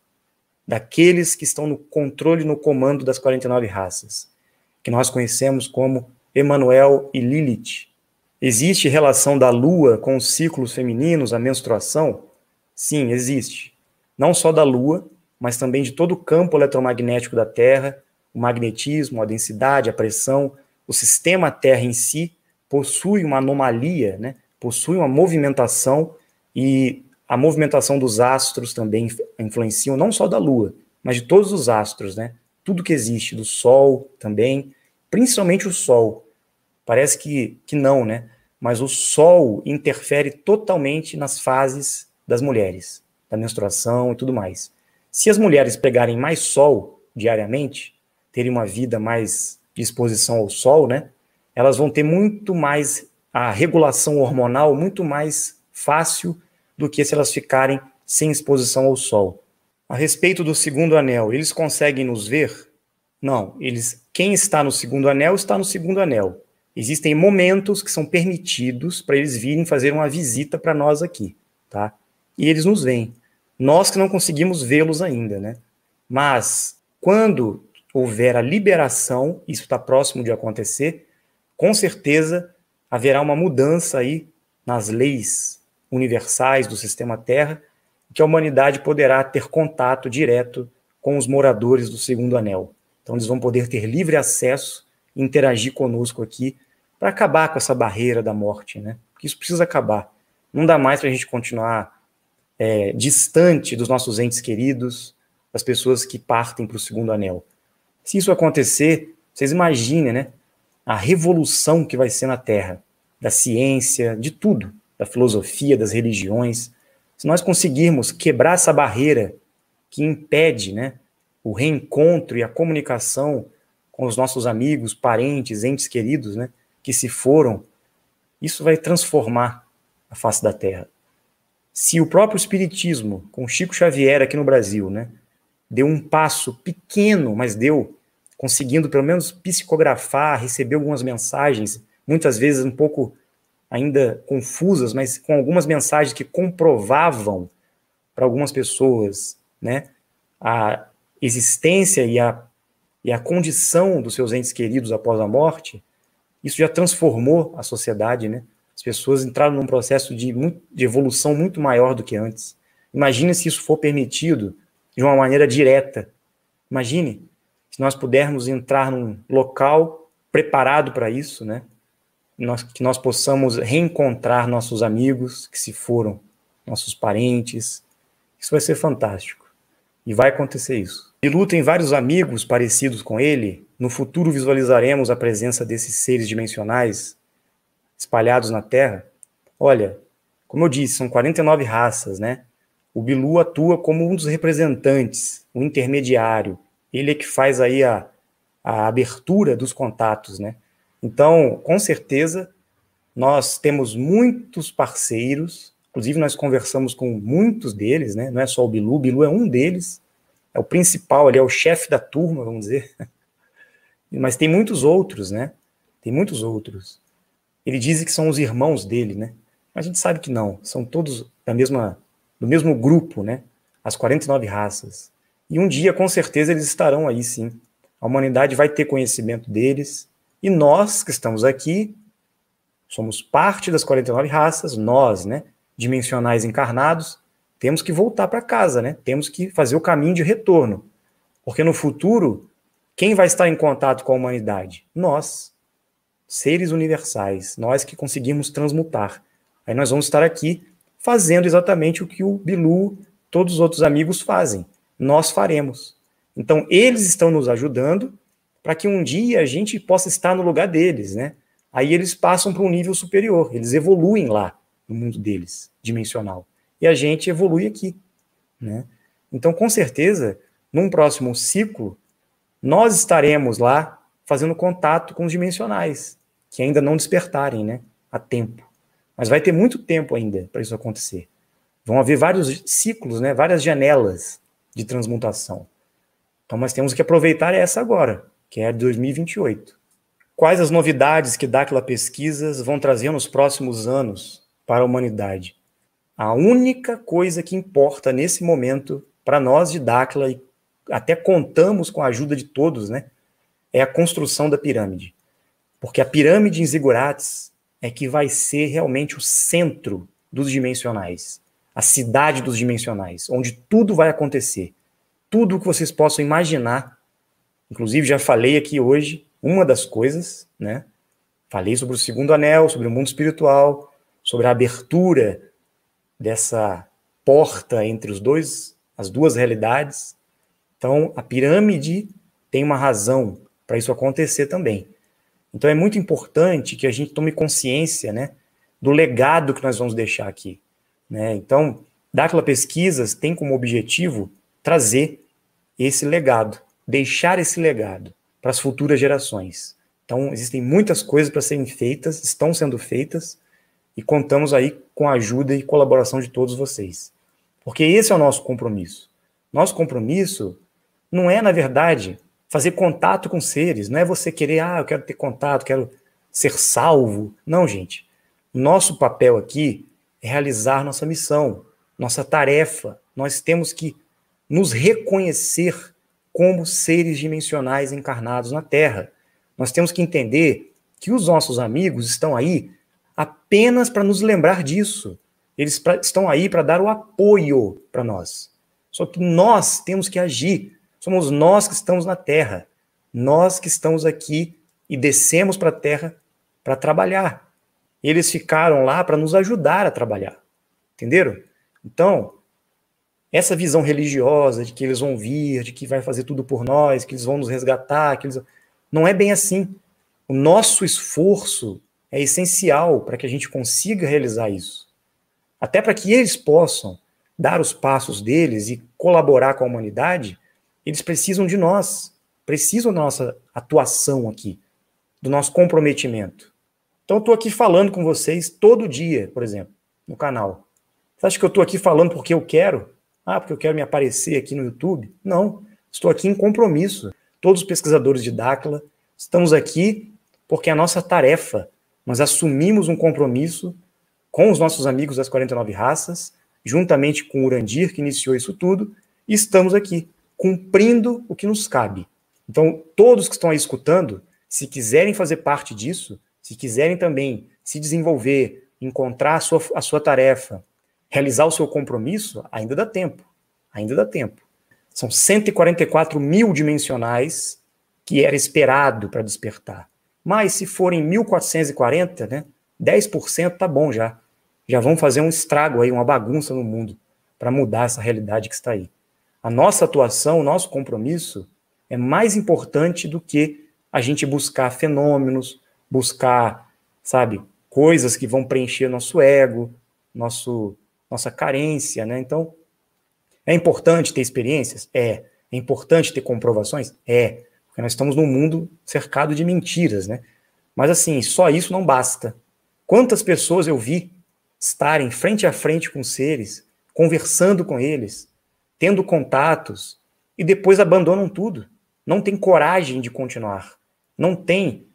daqueles que estão no controle, no comando das 49 raças, que nós conhecemos como Emanuel e Lilith. Existe relação da lua com os ciclos femininos, a menstruação, Sim, existe. Não só da Lua, mas também de todo o campo eletromagnético da Terra, o magnetismo, a densidade, a pressão, o sistema Terra em si possui uma anomalia, né? possui uma movimentação e a movimentação dos astros também influenciam, não só da Lua, mas de todos os astros, né? Tudo que existe, do Sol também, principalmente o Sol. Parece que, que não, né? Mas o Sol interfere totalmente nas fases das mulheres, da menstruação e tudo mais. Se as mulheres pegarem mais sol diariamente, terem uma vida mais de exposição ao sol, né? Elas vão ter muito mais a regulação hormonal muito mais fácil do que se elas ficarem sem exposição ao sol. A respeito do segundo anel, eles conseguem nos ver? Não, eles quem está no segundo anel está no segundo anel. Existem momentos que são permitidos para eles virem fazer uma visita para nós aqui, tá? e eles nos veem. Nós que não conseguimos vê-los ainda, né? Mas quando houver a liberação, isso está próximo de acontecer, com certeza haverá uma mudança aí nas leis universais do sistema Terra, que a humanidade poderá ter contato direto com os moradores do segundo anel. Então eles vão poder ter livre acesso interagir conosco aqui para acabar com essa barreira da morte, né? Porque isso precisa acabar. Não dá mais para a gente continuar é, distante dos nossos entes queridos, das pessoas que partem para o segundo anel. Se isso acontecer, vocês imaginem, né? A revolução que vai ser na Terra, da ciência, de tudo, da filosofia, das religiões. Se nós conseguirmos quebrar essa barreira que impede, né? O reencontro e a comunicação com os nossos amigos, parentes, entes queridos, né? Que se foram, isso vai transformar a face da Terra se o próprio Espiritismo, com Chico Xavier aqui no Brasil, né, deu um passo pequeno, mas deu, conseguindo pelo menos psicografar, receber algumas mensagens, muitas vezes um pouco ainda confusas, mas com algumas mensagens que comprovavam para algumas pessoas né, a existência e a, e a condição dos seus entes queridos após a morte, isso já transformou a sociedade, né? As pessoas entraram num processo de, de evolução muito maior do que antes. Imagina se isso for permitido de uma maneira direta. Imagine se nós pudermos entrar num local preparado para isso, né? Nós, que nós possamos reencontrar nossos amigos que se foram, nossos parentes. Isso vai ser fantástico. E vai acontecer isso. E Lu tem vários amigos parecidos com ele. No futuro visualizaremos a presença desses seres dimensionais espalhados na Terra, olha, como eu disse, são 49 raças, né? O Bilu atua como um dos representantes, um intermediário. Ele é que faz aí a, a abertura dos contatos, né? Então, com certeza, nós temos muitos parceiros, inclusive nós conversamos com muitos deles, né? Não é só o Bilu, o Bilu é um deles, é o principal, ele é o chefe da turma, vamos dizer. Mas tem muitos outros, né? Tem muitos outros. Ele diz que são os irmãos dele, né? Mas a gente sabe que não, são todos da mesma, do mesmo grupo, né? As 49 raças. E um dia, com certeza, eles estarão aí sim. A humanidade vai ter conhecimento deles. E nós que estamos aqui, somos parte das 49 raças, nós, né? Dimensionais encarnados, temos que voltar para casa, né? Temos que fazer o caminho de retorno. Porque no futuro, quem vai estar em contato com a humanidade? Nós seres universais, nós que conseguimos transmutar. Aí nós vamos estar aqui fazendo exatamente o que o Bilu, todos os outros amigos fazem. Nós faremos. Então, eles estão nos ajudando para que um dia a gente possa estar no lugar deles, né? Aí eles passam para um nível superior, eles evoluem lá no mundo deles, dimensional. E a gente evolui aqui, né? Então, com certeza, num próximo ciclo, nós estaremos lá fazendo contato com os dimensionais, que ainda não despertarem né, a tempo. Mas vai ter muito tempo ainda para isso acontecer. Vão haver vários ciclos, né, várias janelas de transmutação. Então, nós temos que aproveitar essa agora, que é a de 2028. Quais as novidades que Dáquila Pesquisas vão trazer nos próximos anos para a humanidade? A única coisa que importa nesse momento para nós de Dáquila, e até contamos com a ajuda de todos, né, é a construção da pirâmide. Porque a pirâmide em Zigurates é que vai ser realmente o centro dos dimensionais, a cidade dos dimensionais, onde tudo vai acontecer. Tudo o que vocês possam imaginar. Inclusive, já falei aqui hoje uma das coisas, né? Falei sobre o segundo anel, sobre o mundo espiritual, sobre a abertura dessa porta entre os dois, as duas realidades. Então, a pirâmide tem uma razão para isso acontecer também. Então é muito importante que a gente tome consciência, né, do legado que nós vamos deixar aqui, né? Então, Dacla Pesquisas tem como objetivo trazer esse legado, deixar esse legado para as futuras gerações. Então, existem muitas coisas para serem feitas, estão sendo feitas, e contamos aí com a ajuda e colaboração de todos vocês. Porque esse é o nosso compromisso. Nosso compromisso não é, na verdade, fazer contato com seres. Não é você querer, ah, eu quero ter contato, quero ser salvo. Não, gente. Nosso papel aqui é realizar nossa missão, nossa tarefa. Nós temos que nos reconhecer como seres dimensionais encarnados na Terra. Nós temos que entender que os nossos amigos estão aí apenas para nos lembrar disso. Eles pra, estão aí para dar o apoio para nós. Só que nós temos que agir Somos nós que estamos na terra, nós que estamos aqui e descemos para a terra para trabalhar. Eles ficaram lá para nos ajudar a trabalhar. Entenderam? Então, essa visão religiosa de que eles vão vir, de que vai fazer tudo por nós, que eles vão nos resgatar, que eles... não é bem assim. O nosso esforço é essencial para que a gente consiga realizar isso. Até para que eles possam dar os passos deles e colaborar com a humanidade, eles precisam de nós, precisam da nossa atuação aqui, do nosso comprometimento. Então, eu estou aqui falando com vocês todo dia, por exemplo, no canal. Você acha que eu estou aqui falando porque eu quero? Ah, porque eu quero me aparecer aqui no YouTube? Não, estou aqui em compromisso. Todos os pesquisadores de Dakla estamos aqui porque é a nossa tarefa. Nós assumimos um compromisso com os nossos amigos das 49 raças, juntamente com o Urandir, que iniciou isso tudo, e estamos aqui cumprindo o que nos cabe. Então, todos que estão aí escutando, se quiserem fazer parte disso, se quiserem também se desenvolver, encontrar a sua, a sua tarefa, realizar o seu compromisso, ainda dá tempo. Ainda dá tempo. São 144 mil dimensionais que era esperado para despertar. Mas se forem 1.440, né, 10% tá bom já. Já vão fazer um estrago aí, uma bagunça no mundo para mudar essa realidade que está aí. A nossa atuação, o nosso compromisso é mais importante do que a gente buscar fenômenos, buscar, sabe, coisas que vão preencher nosso ego, nosso nossa carência, né? Então, é importante ter experiências? É. É importante ter comprovações? É. Porque nós estamos num mundo cercado de mentiras, né? Mas assim, só isso não basta. Quantas pessoas eu vi estarem frente a frente com seres, conversando com eles, tendo contatos e depois abandonam tudo. Não tem coragem de continuar. Não tem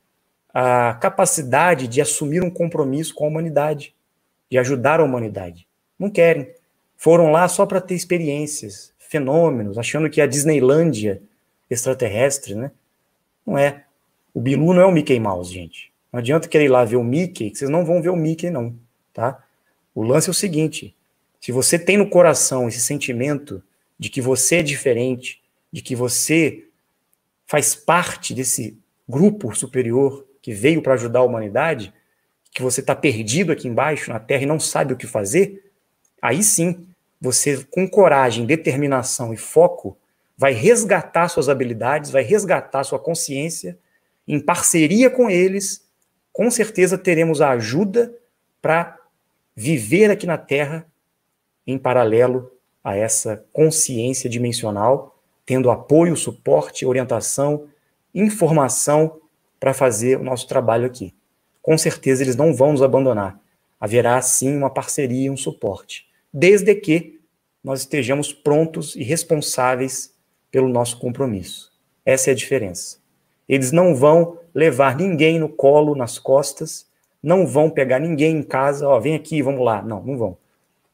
a capacidade de assumir um compromisso com a humanidade, de ajudar a humanidade. Não querem. Foram lá só para ter experiências, fenômenos, achando que é a Disneylândia extraterrestre, né? Não é. O Bilu não é o Mickey Mouse, gente. Não adianta querer ir lá ver o Mickey, que vocês não vão ver o Mickey, não, tá? O lance é o seguinte: se você tem no coração esse sentimento de que você é diferente, de que você faz parte desse grupo superior que veio para ajudar a humanidade, que você está perdido aqui embaixo na Terra e não sabe o que fazer, aí sim você, com coragem, determinação e foco, vai resgatar suas habilidades, vai resgatar sua consciência, em parceria com eles, com certeza teremos a ajuda para viver aqui na Terra em paralelo a essa consciência dimensional, tendo apoio, suporte, orientação, informação para fazer o nosso trabalho aqui. Com certeza eles não vão nos abandonar. Haverá sim uma parceria, um suporte, desde que nós estejamos prontos e responsáveis pelo nosso compromisso. Essa é a diferença. Eles não vão levar ninguém no colo, nas costas, não vão pegar ninguém em casa, ó, vem aqui, vamos lá. Não, não vão.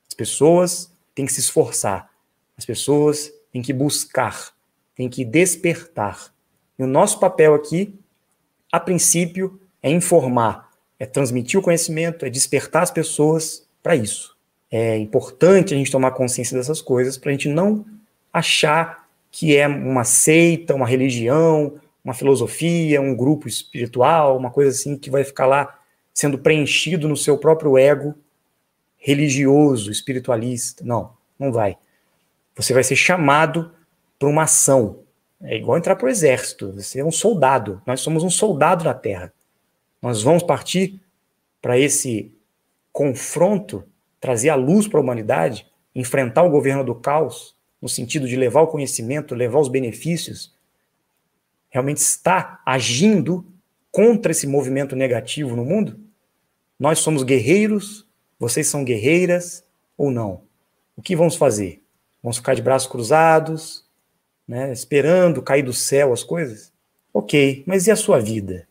As pessoas tem que se esforçar. As pessoas têm que buscar, têm que despertar. E o nosso papel aqui, a princípio, é informar, é transmitir o conhecimento, é despertar as pessoas para isso. É importante a gente tomar consciência dessas coisas para a gente não achar que é uma seita, uma religião, uma filosofia, um grupo espiritual, uma coisa assim que vai ficar lá sendo preenchido no seu próprio ego religioso, espiritualista. Não, não vai. Você vai ser chamado para uma ação. É igual entrar para o exército. Você é um soldado. Nós somos um soldado na Terra. Nós vamos partir para esse confronto, trazer a luz para a humanidade, enfrentar o governo do caos, no sentido de levar o conhecimento, levar os benefícios, realmente está agindo contra esse movimento negativo no mundo? Nós somos guerreiros vocês são guerreiras ou não? O que vamos fazer? Vamos ficar de braços cruzados, né, esperando cair do céu as coisas? Ok, mas e a sua vida?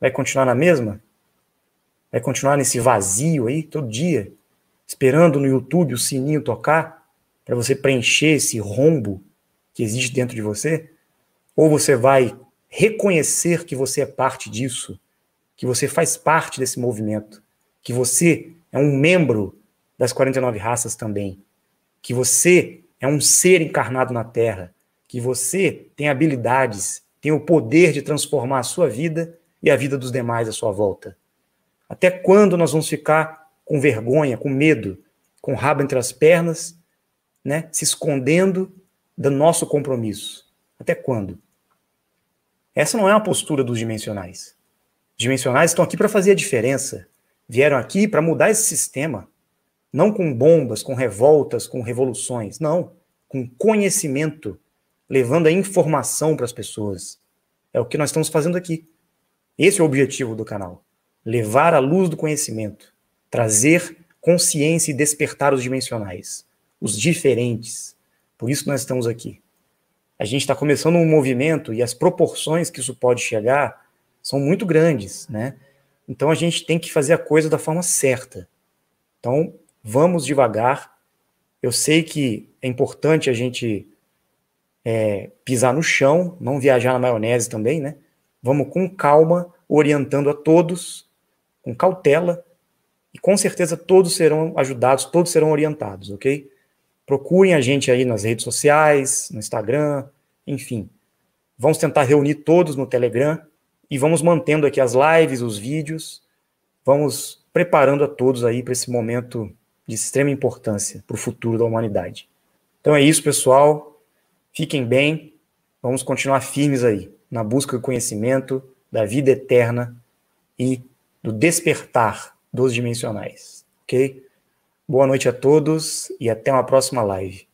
Vai continuar na mesma? Vai continuar nesse vazio aí todo dia? Esperando no YouTube o sininho tocar para você preencher esse rombo que existe dentro de você? Ou você vai reconhecer que você é parte disso, que você faz parte desse movimento, que você é um membro das 49 raças também. Que você é um ser encarnado na Terra. Que você tem habilidades, tem o poder de transformar a sua vida e a vida dos demais à sua volta. Até quando nós vamos ficar com vergonha, com medo, com o rabo entre as pernas, né, se escondendo do nosso compromisso? Até quando? Essa não é uma postura dos dimensionais. Os dimensionais estão aqui para fazer a diferença vieram aqui para mudar esse sistema. Não com bombas, com revoltas, com revoluções. Não. Com conhecimento, levando a informação para as pessoas. É o que nós estamos fazendo aqui. Esse é o objetivo do canal: levar a luz do conhecimento, trazer consciência e despertar os dimensionais, os diferentes. Por isso nós estamos aqui. A gente está começando um movimento e as proporções que isso pode chegar são muito grandes, né? Então a gente tem que fazer a coisa da forma certa. Então vamos devagar. Eu sei que é importante a gente é, pisar no chão, não viajar na maionese também, né? Vamos com calma, orientando a todos, com cautela, e com certeza todos serão ajudados, todos serão orientados, ok? Procurem a gente aí nas redes sociais, no Instagram, enfim. Vamos tentar reunir todos no Telegram e vamos mantendo aqui as lives, os vídeos, vamos preparando a todos aí para esse momento de extrema importância para o futuro da humanidade. Então é isso, pessoal. Fiquem bem. Vamos continuar firmes aí na busca do conhecimento, da vida eterna e do despertar dos dimensionais, ok? Boa noite a todos e até uma próxima live.